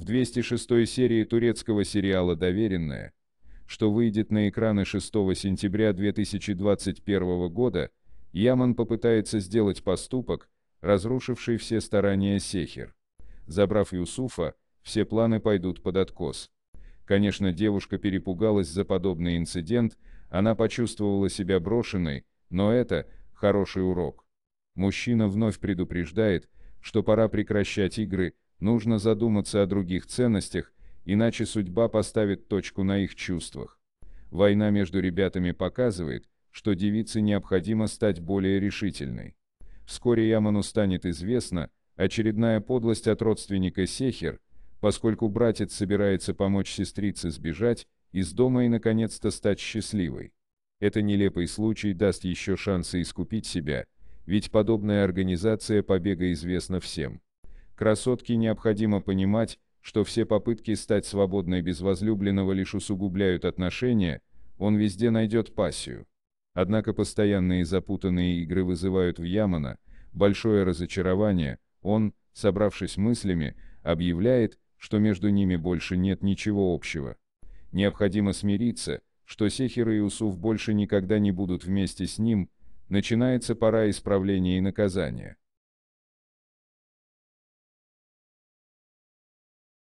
в 206 серии турецкого сериала «Доверенная», что выйдет на экраны 6 сентября 2021 года, Яман попытается сделать поступок, разрушивший все старания Сехер. Забрав Юсуфа, все планы пойдут под откос. Конечно, девушка перепугалась за подобный инцидент, она почувствовала себя брошенной, но это хороший урок. Мужчина вновь предупреждает, что пора прекращать игры, Нужно задуматься о других ценностях, иначе судьба поставит точку на их чувствах. Война между ребятами показывает, что девице необходимо стать более решительной. Вскоре Яману станет известна очередная подлость от родственника Сехер, поскольку братец собирается помочь сестрице сбежать из дома и наконец-то стать счастливой. Это нелепый случай даст еще шансы искупить себя, ведь подобная организация побега известна всем. Красотке необходимо понимать, что все попытки стать свободной без возлюбленного лишь усугубляют отношения, он везде найдет пассию. Однако постоянные запутанные игры вызывают в Ямана большое разочарование, он, собравшись мыслями, объявляет, что между ними больше нет ничего общего. Необходимо смириться, что Сехера и Усуф больше никогда не будут вместе с ним, начинается пора исправления и наказания.